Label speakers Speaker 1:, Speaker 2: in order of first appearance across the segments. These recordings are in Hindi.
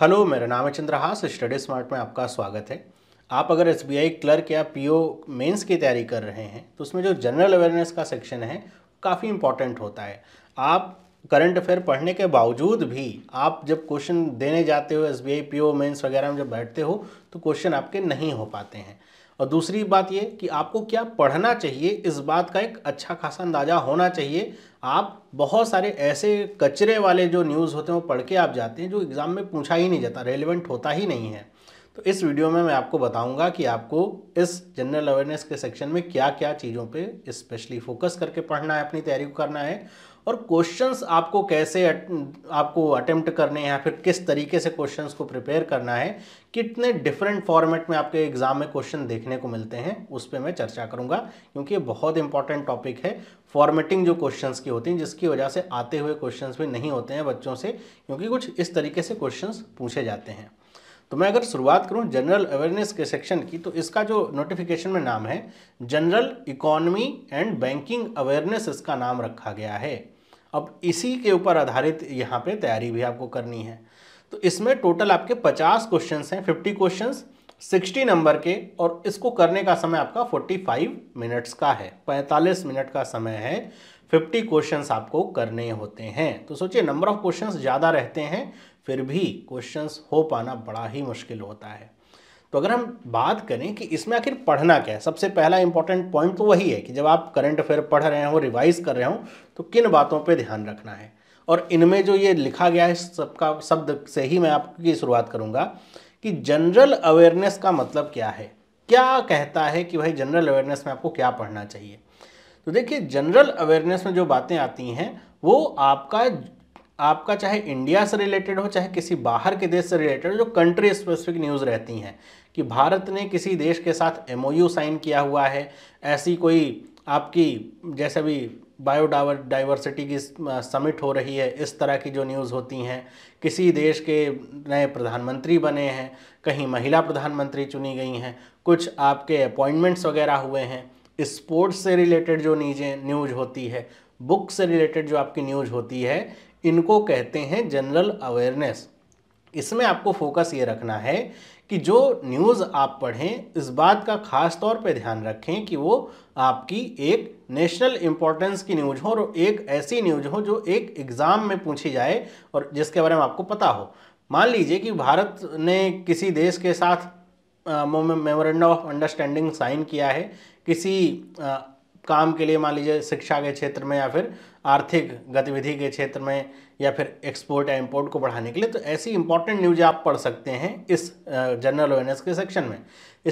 Speaker 1: हेलो मेरा नाम है चंद्रहास स्टडी स्मार्ट में आपका स्वागत है आप अगर एस क्लर्क या पी ओ मेन्स की तैयारी कर रहे हैं तो उसमें जो जनरल अवेयरनेस का सेक्शन है काफ़ी इंपॉर्टेंट होता है आप करंट अफेयर पढ़ने के बावजूद भी आप जब क्वेश्चन देने जाते हो एस बी पीओ मेंस वगैरह में जब बैठते हो तो क्वेश्चन आपके नहीं हो पाते हैं और दूसरी बात ये कि आपको क्या पढ़ना चाहिए इस बात का एक अच्छा खासा अंदाज़ा होना चाहिए आप बहुत सारे ऐसे कचरे वाले जो न्यूज़ होते हैं वो पढ़ के आप जाते हैं जो एग्ज़ाम में पूछा ही नहीं जाता रेलिवेंट होता ही नहीं है तो इस वीडियो में मैं आपको बताऊंगा कि आपको इस जनरल अवेयरनेस के सेक्शन में क्या क्या चीज़ों पे स्पेशली फोकस करके पढ़ना है अपनी तैयारी को करना है और क्वेश्चंस आपको कैसे अट, आपको अटेम्प्ट करने हैं या फिर किस तरीके से क्वेश्चंस को प्रिपेयर करना है कितने डिफरेंट फॉर्मेट में आपके एग्ज़ाम में क्वेश्चन देखने को मिलते हैं उस पर मैं चर्चा करूंगा क्योंकि ये बहुत इंपॉर्टेंट टॉपिक है फॉर्मेटिंग जो क्वेश्चंस की होती हैं जिसकी वजह से आते हुए क्वेश्चन भी नहीं होते हैं बच्चों से क्योंकि कुछ इस तरीके से क्वेश्चन पूछे जाते हैं तो मैं अगर शुरुआत करूं जनरल अवेयरनेस के सेक्शन की तो इसका जो नोटिफिकेशन में नाम है general economy and banking awareness इसका नाम रखा गया है अब इसी के ऊपर आधारित यहाँ पे तैयारी भी आपको करनी है तो इसमें टोटल आपके 50 क्वेश्चंस हैं 50 क्वेश्चंस 60 नंबर के और इसको करने का समय आपका 45 मिनट्स का है 45 मिनट का समय है 50 क्वेश्चंस आपको करने होते हैं तो सोचिए नंबर ऑफ क्वेश्चंस ज़्यादा रहते हैं फिर भी क्वेश्चंस हो पाना बड़ा ही मुश्किल होता है तो अगर हम बात करें कि इसमें आखिर पढ़ना क्या है सबसे पहला इंपॉर्टेंट पॉइंट तो वही है कि जब आप करंट अफेयर पढ़ रहे हो रिवाइज कर रहे हो तो किन बातों पर ध्यान रखना है और इनमें जो ये लिखा गया है सबका शब्द से ही मैं आपकी शुरुआत करूँगा कि जनरल अवेयरनेस का मतलब क्या है क्या कहता है कि भाई जनरल अवेयरनेस में आपको क्या पढ़ना चाहिए तो देखिए जनरल अवेयरनेस में जो बातें आती हैं वो आपका आपका चाहे इंडिया से रिलेटेड हो चाहे किसी बाहर के देश से रिलेटेड हो जो कंट्री स्पेसिफिक न्यूज़ रहती हैं कि भारत ने किसी देश के साथ एमओयू साइन किया हुआ है ऐसी कोई आपकी जैसे भी बायोडावर डाइवर्सिटी की समिट हो रही है इस तरह की जो न्यूज़ होती हैं किसी देश के नए प्रधानमंत्री बने हैं कहीं महिला प्रधानमंत्री चुनी गई हैं कुछ आपके अपॉइंटमेंट्स वगैरह हुए हैं स्पोर्ट्स से रिलेटेड जो न्यूजें न्यूज होती है बुक से रिलेटेड जो आपकी न्यूज होती है इनको कहते हैं जनरल अवेयरनेस इसमें आपको फोकस ये रखना है कि जो न्यूज़ आप पढ़ें इस बात का खास तौर पे ध्यान रखें कि वो आपकी एक नेशनल इम्पोर्टेंस की न्यूज हो और एक ऐसी न्यूज हो जो एक एग्ज़ाम में पूछी जाए और जिसके बारे में आपको पता हो मान लीजिए कि भारत ने किसी देश के साथ मेमोरेंडम ऑफ अंडरस्टैंडिंग साइन किया है किसी काम के लिए मान लीजिए शिक्षा के क्षेत्र में या फिर आर्थिक गतिविधि के क्षेत्र में या फिर एक्सपोर्ट या इम्पोर्ट को बढ़ाने के लिए तो ऐसी इंपॉर्टेंट न्यूज आप पढ़ सकते हैं इस जनरल अवेयरनेस के सेक्शन में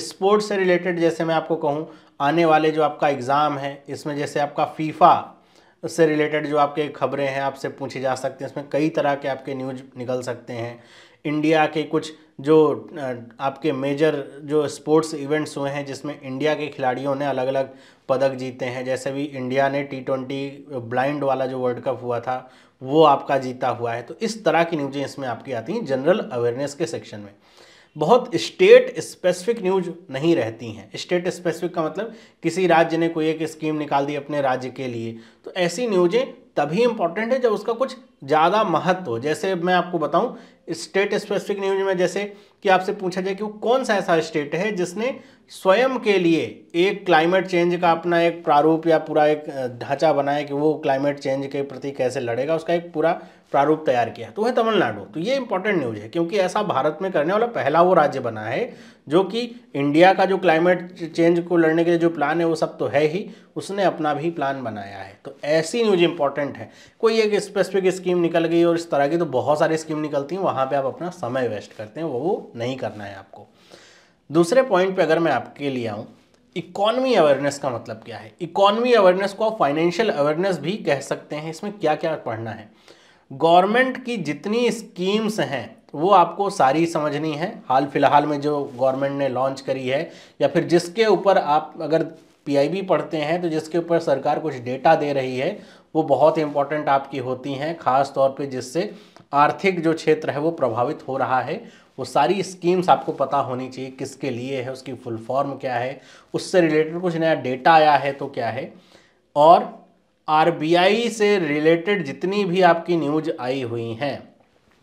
Speaker 1: स्पोर्ट्स से रिलेटेड जैसे मैं आपको कहूँ आने वाले जो आपका एग्ज़ाम है इसमें जैसे आपका फीफा से रिलेटेड जो आपके खबरें हैं आपसे पूछी जा सकती हैं इसमें कई तरह के आपके न्यूज निकल सकते हैं इंडिया के कुछ जो आपके मेजर जो स्पोर्ट्स इवेंट्स हुए हैं जिसमें इंडिया के खिलाड़ियों ने अलग अलग पदक जीते हैं जैसे भी इंडिया ने टी ट्वेंटी ब्लाइंड वाला जो वर्ल्ड कप हुआ था वो आपका जीता हुआ है तो इस तरह की न्यूज़ें इसमें आपकी आती हैं जनरल अवेयरनेस के सेक्शन में बहुत स्टेट स्पेसिफिक न्यूज नहीं रहती हैं स्टेट स्पेसिफिक का मतलब किसी राज्य ने कोई एक स्कीम निकाल दी अपने राज्य के लिए तो ऐसी न्यूज़ें तभी इम्पॉर्टेंट है जब उसका कुछ ज़्यादा महत्व हो जैसे मैं आपको बताऊं स्टेट स्पेसिफिक न्यूज में जैसे कि आपसे पूछा जाए कि वो कौन सा ऐसा स्टेट है जिसने स्वयं के लिए एक क्लाइमेट चेंज का अपना एक प्रारूप या पूरा एक ढांचा बनाया कि वो क्लाइमेट चेंज के प्रति कैसे लड़ेगा उसका एक पूरा प्रारूप तैयार किया तो है तमिलनाडु तो ये इंपॉर्टेंट न्यूज है क्योंकि ऐसा भारत में करने वाला पहला वो राज्य बना है जो कि इंडिया का जो क्लाइमेट चेंज को लड़ने के लिए जो प्लान है वो सब तो है ही उसने अपना भी प्लान बनाया है तो ऐसी न्यूज इंपॉर्टेंट है कोई एक स्पेसिफिक स्कीम निकल गई और इस तरह की तो बहुत सारी स्कीम निकलती हैं वहाँ पर आप अपना समय वेस्ट करते हैं वो नहीं करना है आपको दूसरे पॉइंट पर अगर मैं आपके लिए आऊँ इकॉनमी अवेयरनेस का मतलब क्या है इकोनॉमी अवेयरनेस को आप फाइनेंशियल अवेयरनेस भी कह सकते हैं इसमें क्या क्या पढ़ना है गवर्नमेंट की जितनी स्कीम्स हैं वो आपको सारी समझनी है हाल फिलहाल में जो गवर्नमेंट ने लॉन्च करी है या फिर जिसके ऊपर आप अगर पीआईबी पढ़ते हैं तो जिसके ऊपर सरकार कुछ डेटा दे रही है वो बहुत इंपॉर्टेंट आपकी होती हैं खास तौर पे जिससे आर्थिक जो क्षेत्र है वो प्रभावित हो रहा है वो सारी स्कीम्स आपको पता होनी चाहिए किसके लिए है उसकी फुल फॉर्म क्या है उससे रिलेटेड कुछ नया डेटा आया है तो क्या है और आरबीआई से रिलेटेड जितनी भी आपकी न्यूज आई हुई हैं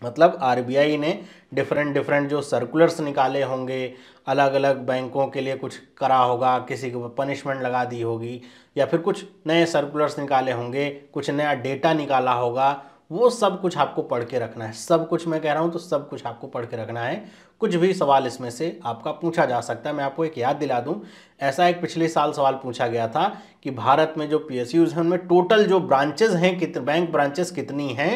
Speaker 1: मतलब आरबीआई ने डिफरेंट डिफरेंट जो सर्कुलर्स निकाले होंगे अलग अलग बैंकों के लिए कुछ करा होगा किसी को पनिशमेंट लगा दी होगी या फिर कुछ नए सर्कुलर्स निकाले होंगे कुछ नया डेटा निकाला होगा वो सब कुछ आपको पढ़ के रखना है सब कुछ मैं कह रहा हूँ तो सब कुछ आपको पढ़ के रखना है कुछ भी सवाल इसमें से आपका पूछा जा सकता है मैं आपको एक याद दिला दूँ ऐसा एक पिछले साल सवाल पूछा गया था कि भारत में जो पी एस हैं उनमें टोटल जो ब्रांचेज हैं कितने बैंक ब्रांचेस कितनी हैं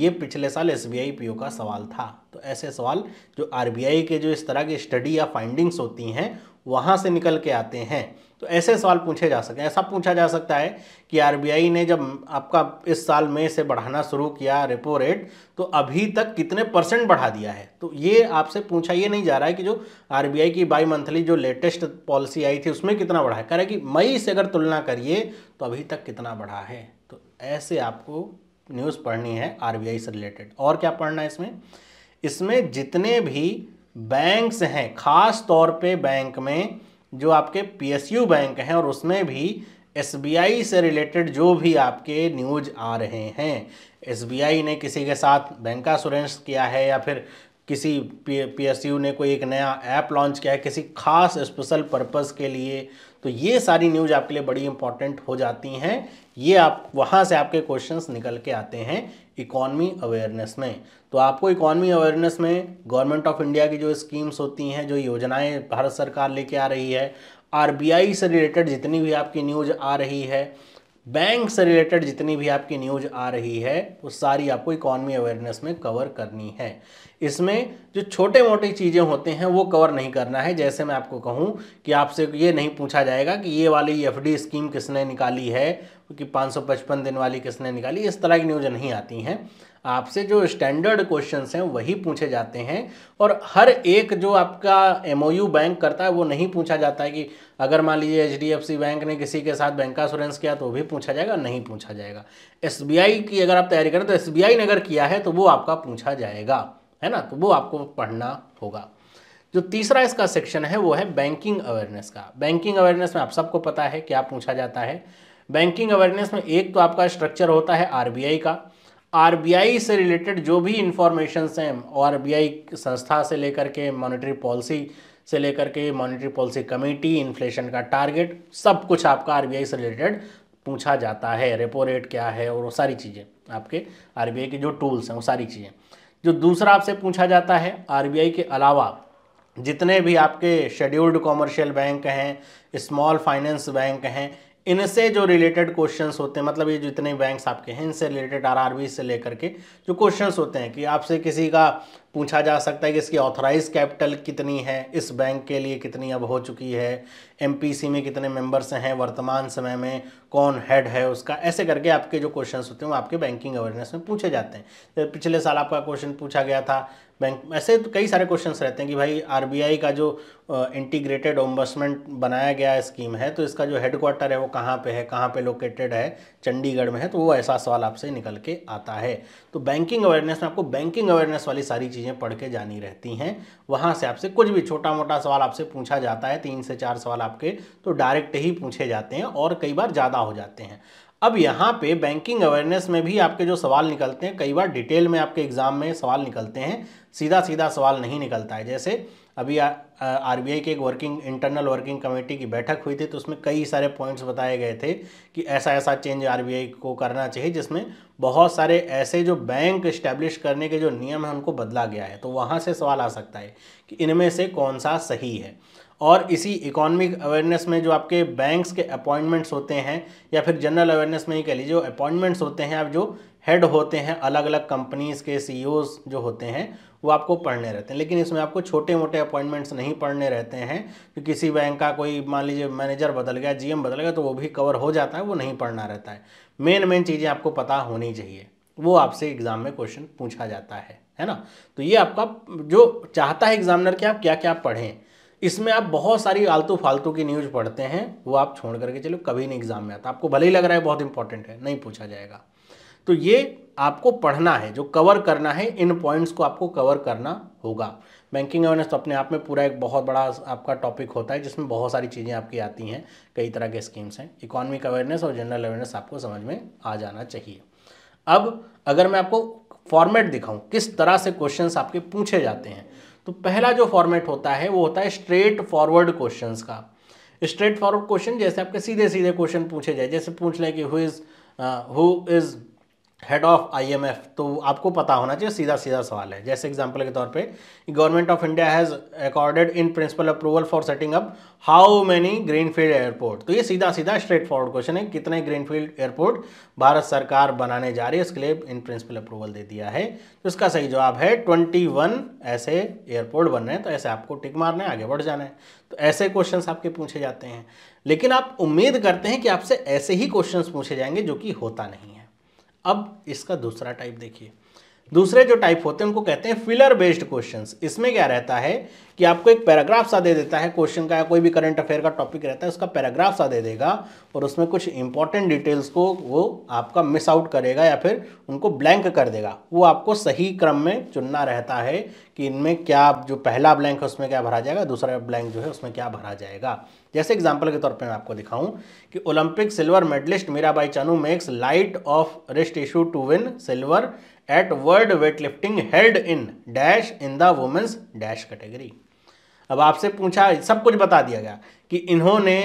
Speaker 1: ये पिछले साल एस बी पीओ का सवाल था तो ऐसे सवाल जो आरबीआई के जो इस तरह की स्टडी या फाइंडिंग्स होती हैं वहाँ से निकल के आते हैं तो ऐसे सवाल पूछे जा सकते हैं ऐसा पूछा जा सकता है कि आर ने जब आपका इस साल में से बढ़ाना शुरू किया रेपो रेट तो अभी तक कितने परसेंट बढ़ा दिया है तो ये आपसे पूछा ये नहीं जा रहा है कि जो आर की बाई मंथली जो लेटेस्ट पॉलिसी आई थी उसमें कितना बढ़ा है कह रहा है कि मई से अगर तुलना करिए तो अभी तक कितना बढ़ा है तो ऐसे आपको न्यूज़ पढ़नी है आरबीआई से रिलेटेड और क्या पढ़ना है इसमें इसमें जितने भी बैंक्स हैं खास तौर पे बैंक में जो आपके पीएसयू बैंक हैं और उसमें भी एसबीआई से रिलेटेड जो भी आपके न्यूज आ रहे हैं एसबीआई ने किसी के साथ बैंक का किया है या फिर किसी यू ने कोई एक नया ऐप लॉन्च किया है किसी खास स्पेशल पर्पस के लिए तो ये सारी न्यूज आपके लिए बड़ी इंपॉर्टेंट हो जाती हैं ये आप वहाँ से आपके क्वेश्चंस निकल के आते हैं इकॉनमी अवेयरनेस में तो आपको इकॉनमी अवेयरनेस में गवर्नमेंट ऑफ इंडिया की जो स्कीम्स होती हैं जो योजनाएँ भारत सरकार लेके आ रही है आर से रिलेटेड जितनी भी आपकी न्यूज आ रही है बैंक से रिलेटेड जितनी भी आपकी न्यूज आ रही है वो सारी आपको इकोनॉमी अवेयरनेस में कवर करनी है इसमें जो छोटे मोटे चीज़ें होते हैं वो कवर नहीं करना है जैसे मैं आपको कहूँ कि आपसे ये नहीं पूछा जाएगा कि ये वाली एफ स्कीम किसने निकाली है क्योंकि 555 दिन वाली किसने निकाली इस तरह की न्यूज नहीं आती हैं आपसे जो स्टैंडर्ड क्वेश्चन हैं वही पूछे जाते हैं और हर एक जो आपका एम बैंक करता है वो नहीं पूछा जाता है कि अगर मान लीजिए एच बैंक ने किसी के साथ बैंक का इंश्योरेंस किया तो भी पूछा जाएगा नहीं पूछा जाएगा एस की अगर आप तैयारी करें तो एस ने अगर किया है तो वो आपका पूछा जाएगा है ना तो वो आपको पढ़ना होगा जो तीसरा इसका सेक्शन है वो है बैंकिंग अवेयरनेस का बैंकिंग अवेयरनेस में आप सबको पता है क्या पूछा जाता है बैंकिंग अवेयरनेस में एक तो आपका स्ट्रक्चर होता है आरबीआई का आरबीआई से रिलेटेड जो भी इंफॉर्मेशन हैं आरबीआई संस्था से लेकर के मॉनेटरी पॉलिसी से लेकर के मॉनेटरी पॉलिसी कमेटी इन्फ्लेशन का टारगेट सब कुछ आपका आरबीआई से रिलेटेड पूछा जाता है रेपो रेट क्या है और वो सारी चीज़ें आपके आरबीआई के जो टूल्स हैं वो सारी चीज़ें जो दूसरा आपसे पूछा जाता है आरबीआई के अलावा जितने भी आपके शेड्यूल्ड कॉमर्शियल बैंक हैं स्मॉल फाइनेंस बैंक हैं इनसे जो रिलेटेड क्वेश्चंस होते हैं मतलब ये जितने बैंक्स आपके हैं इनसे रिलेटेड आरआरबी से लेकर के जो क्वेश्चंस होते हैं कि आपसे किसी का पूछा जा सकता है कि इसकी ऑथराइज कैपिटल कितनी है इस बैंक के लिए कितनी अब हो चुकी है एमपीसी में कितने मेंबर्स हैं वर्तमान समय में कौन हेड है उसका ऐसे करके आपके जो क्वेश्चन होते हैं वो आपके बैंकिंग अवेयरनेस में पूछे जाते हैं पिछले साल आपका क्वेश्चन पूछा गया था बैंक ऐसे तो कई सारे क्वेश्चंस रहते हैं कि भाई आरबीआई का जो इंटीग्रेटेड ओम्बसमेंट बनाया गया स्कीम है तो इसका जो हेडक्वार्टर है वो कहाँ पे है कहाँ पे लोकेटेड है चंडीगढ़ में है तो वो ऐसा सवाल आपसे निकल के आता है तो बैंकिंग अवेयरनेस में आपको बैंकिंग अवेयरनेस वाली सारी चीज़ें पढ़ के जानी रहती हैं वहाँ से आपसे कुछ भी छोटा मोटा सवाल आपसे पूछा जाता है तीन से चार सवाल आपके तो डायरेक्ट ही पूछे जाते हैं और कई बार ज़्यादा हो जाते हैं अब यहाँ पे बैंकिंग अवेयरनेस में भी आपके जो सवाल निकलते हैं कई बार डिटेल में आपके एग्ज़ाम में सवाल निकलते हैं सीधा सीधा सवाल नहीं निकलता है जैसे अभी आर आई की एक वर्किंग इंटरनल वर्किंग कमेटी की बैठक हुई थी तो उसमें कई सारे पॉइंट्स बताए गए थे कि ऐसा ऐसा चेंज आई को करना चाहिए जिसमें बहुत सारे ऐसे जो बैंक इस्टेब्लिश करने के जो नियम हैं उनको बदला गया है तो वहाँ से सवाल आ सकता है कि इनमें से कौन सा सही है और इसी इकोनॉमिक अवेयरनेस में जो आपके बैंक्स के अपॉइंटमेंट्स होते हैं या फिर जनरल अवेयरनेस में ही कह लीजिए जो अपॉइंटमेंट्स होते हैं आप जो हेड होते हैं अलग अलग कंपनीज़ के सी e जो होते हैं वो आपको पढ़ने रहते हैं लेकिन इसमें आपको छोटे मोटे अपॉइंटमेंट्स नहीं पढ़ने रहते हैं कि किसी बैंक का कोई मान लीजिए मैनेजर बदल गया जीएम बदल गया तो वो भी कवर हो जाता है वो नहीं पढ़ना रहता है मेन मेन चीज़ें आपको पता होनी चाहिए वो आपसे एग्ज़ाम में क्वेश्चन पूछा जाता है है ना तो ये आपका जो चाहता है एग्जामिनर कि आप क्या क्या पढ़ें इसमें आप बहुत सारी आलतू फालतू की न्यूज़ पढ़ते हैं वो आप छोड़ करके चलो कभी नहीं एग्जाम में आता आपको भले ही लग रहा है बहुत इंपॉर्टेंट है नहीं पूछा जाएगा तो ये आपको पढ़ना है जो कवर करना है इन पॉइंट्स को आपको कवर करना होगा बैंकिंग अवेयरनेस तो अपने आप में पूरा एक बहुत बड़ा आपका टॉपिक होता है जिसमें बहुत सारी चीज़ें आपकी आती हैं कई तरह के स्कीम्स हैं इकोनॉमिक अवेयरनेस और जनरल अवेयरनेस आपको समझ में आ जाना चाहिए अब अगर मैं आपको फॉर्मेट दिखाऊं किस तरह से क्वेश्चंस आपके पूछे जाते हैं तो पहला जो फॉर्मेट होता है वो होता है स्ट्रेट फॉरवर्ड क्वेश्चन का स्ट्रेट फॉरवर्ड क्वेश्चन जैसे आपके सीधे सीधे क्वेश्चन पूछे जाए जैसे पूछ लें कि who is who is head of IMF तो आपको पता होना चाहिए सीधा सीधा सवाल है जैसे एग्जांपल के तौर पे government of India has accorded in principle approval for setting up how many greenfield airport तो ये सीधा सीधा स्ट्रेट फॉरवर्ड क्वेश्चन है कितने ग्रीनफील्ड एयरपोर्ट भारत सरकार बनाने जा रही है इसके लिए इन प्रिंसिपल अप्रूवल दे दिया है तो इसका सही जवाब है ट्वेंटी ऐसे एयरपोर्ट बन रहे हैं तो ऐसे आपको टिक मारना है आगे बढ़ जाना है तो ऐसे क्वेश्चन आपके पूछे जाते हैं लेकिन आप उम्मीद करते हैं कि आपसे ऐसे ही क्वेश्चन पूछे जाएंगे जो कि होता नहीं है अब इसका दूसरा टाइप देखिए दूसरे जो टाइप होते हैं उनको कहते हैं फिलर बेस्ड क्वेश्चन इसमें क्या रहता है कि आपको एक पैराग्राफ सा दे देता है क्वेश्चन का या कोई भी करंट अफेयर का टॉपिक रहता है उसका पैराग्राफ सा दे देगा और उसमें कुछ इंपॉर्टेंट डिटेल्स को वो आपका मिस आउट करेगा या फिर उनको ब्लैंक कर देगा वो आपको सही क्रम में चुनना रहता है कि इनमें क्या जो पहला ब्लैंक है उसमें क्या भरा जाएगा दूसरा ब्लैंक जो है उसमें क्या भरा जाएगा जैसे एग्जाम्पल के तौर पर मैं आपको दिखाऊँ कि Olympic silver medalist Mirabai Chanu makes light of wrist issue to win silver at world weightlifting held in dash in the women's dash category अब आपसे पूछा सब कुछ बता दिया गया कि इन्होंने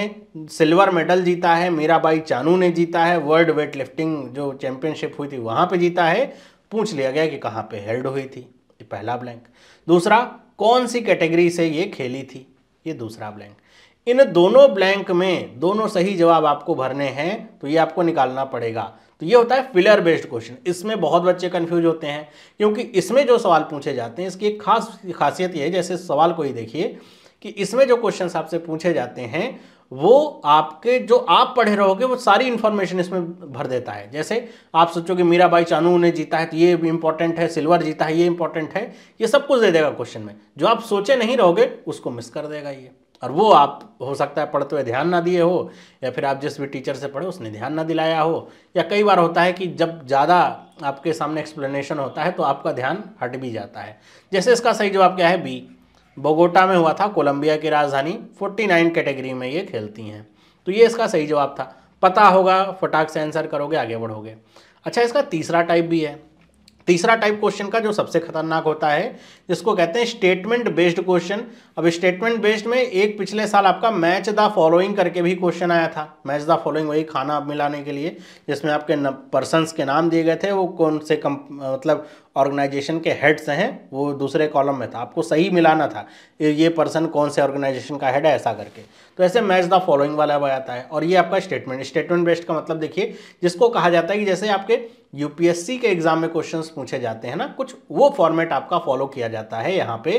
Speaker 1: सिल्वर मेडल जीता है मीराबाई चानू ने जीता है वर्ल्ड वेट लिफ्टिंग जो चैंपियनशिप हुई थी वहाँ पे जीता है पूछ लिया गया कि कहाँ पे हेल्ड हुई थी ये पहला ब्लैंक दूसरा कौन सी कैटेगरी से ये खेली थी ये दूसरा ब्लैंक इन दोनों ब्लैंक में दोनों सही जवाब आपको भरने हैं तो ये आपको निकालना पड़ेगा तो ये होता है फिलर बेस्ड क्वेश्चन इसमें बहुत बच्चे कन्फ्यूज होते हैं क्योंकि इसमें जो सवाल पूछे जाते हैं इसकी एक खास खासियत ये है जैसे सवाल को ही देखिए कि इसमें जो क्वेश्चन आपसे पूछे जाते हैं वो आपके जो आप पढ़े रहोगे वो सारी इन्फॉर्मेशन इसमें भर देता है जैसे आप सोचोगे मीराबाई चानू ने जीता है तो ये इंपॉर्टेंट है सिल्वर जीता है ये इंपॉर्टेंट है ये सब कुछ दे देगा क्वेश्चन में जो आप सोचे नहीं रहोगे उसको मिस कर देगा ये और वो आप हो सकता है पढ़ते हुए ध्यान ना दिए हो या फिर आप जिस भी टीचर से पढ़े उसने ध्यान ना दिलाया हो या कई बार होता है कि जब ज़्यादा आपके सामने एक्सप्लेनेशन होता है तो आपका ध्यान हट भी जाता है जैसे इसका सही जवाब क्या है बी बोगोटा में हुआ था कोलंबिया की राजधानी 49 कैटेगरी में ये खेलती हैं तो ये इसका सही जवाब था पता होगा फटाक से आंसर करोगे आगे बढ़ोगे अच्छा इसका तीसरा टाइप भी है तीसरा टाइप क्वेश्चन का जो सबसे खतरनाक होता है जिसको कहते हैं स्टेटमेंट बेस्ड क्वेश्चन अब स्टेटमेंट बेस्ड में एक पिछले साल आपका मैच द फॉलोइंग करके भी क्वेश्चन आया था मैच द फॉलोइंग वही खाना मिलाने के लिए जिसमें आपके पर्सनस के नाम दिए गए थे वो कौन से कम मतलब ऑर्गेनाइजेशन के हेड्स हैं वो दूसरे कॉलम में था आपको सही मिलाना था ये पर्सन कौन से ऑर्गेनाइजेशन का हेड है ऐसा करके तो ऐसे मैच द फॉलोइंग वाला भी आता है और ये आपका स्टेटमेंट स्टेटमेंट बेस्ड का मतलब देखिए जिसको कहा जाता है कि जैसे आपके यूपीएससी के एग्जाम में क्वेश्चंस पूछे जाते हैं ना कुछ वो फॉर्मेट आपका फॉलो किया जाता है यहाँ पे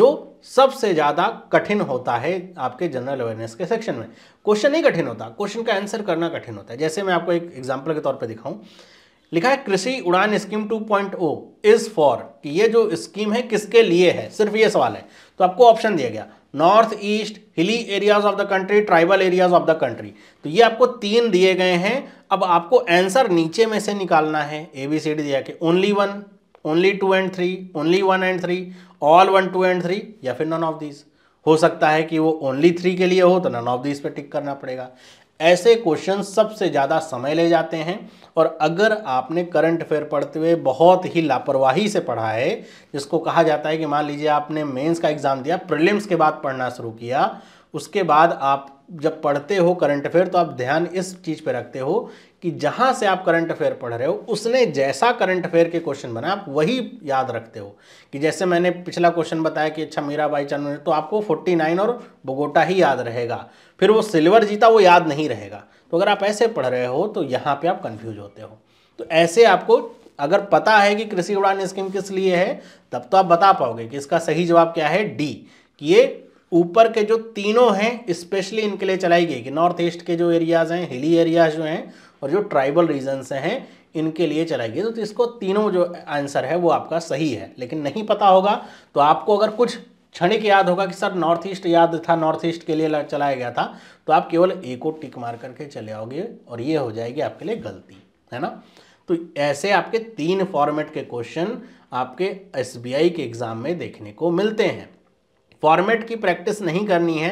Speaker 1: जो सबसे ज़्यादा कठिन होता है आपके जनरल अवेयरनेस के सेक्शन में क्वेश्चन नहीं कठिन होता क्वेश्चन का आंसर करना कठिन होता है जैसे मैं आपको एक एग्जाम्पल के तौर पर दिखाऊँ लिखा है कृषि उड़ान स्कीम 2.0 इज फॉर कि ये जो स्कीम है किसके लिए है सिर्फ ये सवाल है तो आपको ऑप्शन दिया गया North East hilly areas of the country tribal areas of the country तो ये आपको तीन दिए गए हैं अब आपको आंसर नीचे में से निकालना है ए बी सी डी दिया कि only one only two and three only one and three all one two and three या फिर नॉन ऑफ दिस हो सकता है कि वो ओनली थ्री के लिए हो तो नन ऑफ दिस पे टिक करना पड़ेगा ऐसे क्वेश्चन सबसे ज़्यादा समय ले जाते हैं और अगर आपने करंट अफेयर पढ़ते हुए बहुत ही लापरवाही से पढ़ा है जिसको कहा जाता है कि मान लीजिए आपने मेंस का एग्ज़ाम दिया प्रीलिम्स के बाद पढ़ना शुरू किया उसके बाद आप जब पढ़ते हो करंट अफेयर तो आप ध्यान इस चीज़ पर रखते हो कि जहाँ से आप करंट अफेयर पढ़ रहे हो उसने जैसा करंट अफेयर के क्वेश्चन बनाए आप वही याद रखते हो कि जैसे मैंने पिछला क्वेश्चन बताया कि अच्छा मीरा बाई चानू ने तो आपको 49 और बोगोटा ही याद रहेगा फिर वो सिल्वर जीता वो याद नहीं रहेगा तो अगर आप ऐसे पढ़ रहे हो तो यहाँ पर आप कन्फ्यूज होते हो तो ऐसे आपको अगर पता है कि कृषि उड़ान स्कीम किस लिए है तब तो आप बता पाओगे कि इसका सही जवाब क्या है डी कि ये ऊपर के जो तीनों हैं स्पेशली इनके लिए चलाई गई कि नॉर्थ ईस्ट के जो एरियाज़ हैं हिली एरियाज जो हैं और जो ट्राइबल रीजन से हैं इनके लिए चलाएगी तो, तो इसको तीनों जो आंसर है वो आपका सही है लेकिन नहीं पता होगा तो आपको अगर कुछ क्षणिक याद होगा कि सर नॉर्थ ईस्ट याद था नॉर्थ ईस्ट के लिए चलाया गया था तो आप केवल ए को टिक मार करके चले आओगे और ये हो जाएगी आपके लिए गलती है ना तो ऐसे आपके तीन फॉर्मेट के क्वेश्चन आपके एस के एग्ज़ाम में देखने को मिलते हैं फॉर्मेट की प्रैक्टिस नहीं करनी है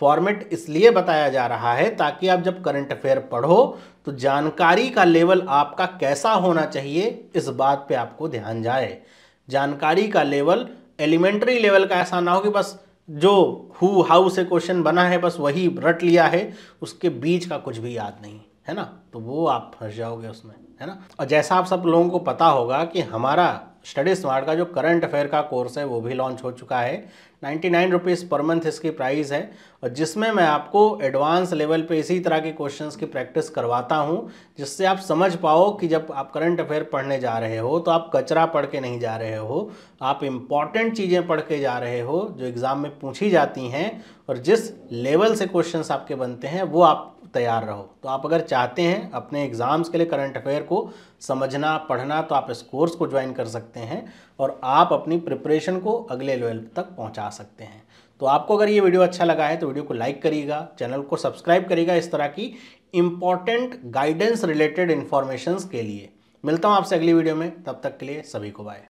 Speaker 1: फॉर्मेट इसलिए बताया जा रहा है ताकि आप जब करंट अफेयर पढ़ो तो जानकारी का लेवल आपका कैसा होना चाहिए इस बात पे आपको ध्यान जाए जानकारी का लेवल एलिमेंट्री लेवल का ऐसा ना हो कि बस जो हु हाउ से क्वेश्चन बना है बस वही रट लिया है उसके बीच का कुछ भी याद नहीं है ना तो वो आप फंस जाओगे उसमें है ना और जैसा आप सब लोगों को पता होगा कि हमारा स्टडी स्मार्ट का जो करंट अफेयर का कोर्स है वो भी लॉन्च हो चुका है ninety nine rupees per month इसकी प्राइस है और जिसमें मैं आपको एडवांस लेवल पे इसी तरह के क्वेश्चंस की प्रैक्टिस करवाता हूँ जिससे आप समझ पाओ कि जब आप करंट अफेयर पढ़ने जा रहे हो तो आप कचरा पढ़ के नहीं जा रहे हो आप इम्पॉर्टेंट चीज़ें पढ़ के जा रहे हो जो एग्ज़ाम में पूछी जाती हैं और जिस लेवल से क्वेश्चन आपके बनते हैं वो आप तैयार रहो तो आप अगर चाहते हैं अपने एग्ज़ाम्स के लिए करंट अफेयर को समझना पढ़ना तो आप इस कोर्स को ज्वाइन कर सकते हैं और आप अपनी प्रिपरेशन को अगले लेवल तक पहुंचा सकते हैं तो आपको अगर ये वीडियो अच्छा लगा है तो वीडियो को लाइक करिएगा चैनल को सब्सक्राइब करिएगा इस तरह की इंपॉर्टेंट गाइडेंस रिलेटेड इन्फॉर्मेशन के लिए मिलता हूँ आपसे अगली वीडियो में तब तक के लिए सभी को बाय